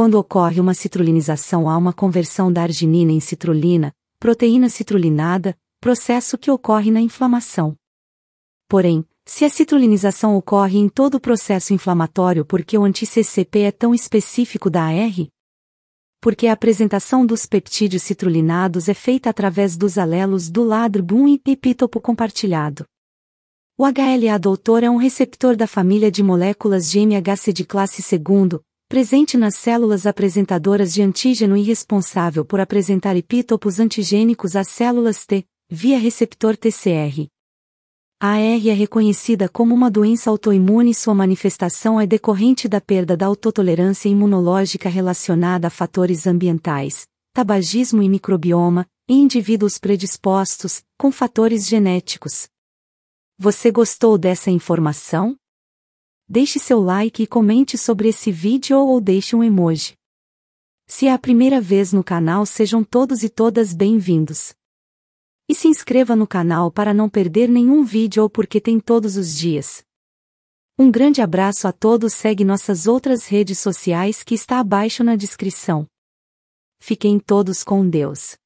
Quando ocorre uma citrulinização há uma conversão da arginina em citrulina, proteína citrulinada, processo que ocorre na inflamação. Porém, se a citrulinização ocorre em todo o processo inflamatório por que o anti-CCP é tão específico da AR? Porque a apresentação dos peptídeos citrulinados é feita através dos alelos do lado 1 e epítopo compartilhado. O HLA doutor é um receptor da família de moléculas GMHC de classe 2, presente nas células apresentadoras de antígeno e responsável por apresentar epítopos antigênicos às células T, via receptor TCR. A AR é reconhecida como uma doença autoimune e sua manifestação é decorrente da perda da autotolerância imunológica relacionada a fatores ambientais, tabagismo e microbioma, em indivíduos predispostos, com fatores genéticos. Você gostou dessa informação? deixe seu like e comente sobre esse vídeo ou deixe um emoji. Se é a primeira vez no canal sejam todos e todas bem-vindos. E se inscreva no canal para não perder nenhum vídeo ou porque tem todos os dias. Um grande abraço a todos segue nossas outras redes sociais que está abaixo na descrição. Fiquem todos com Deus.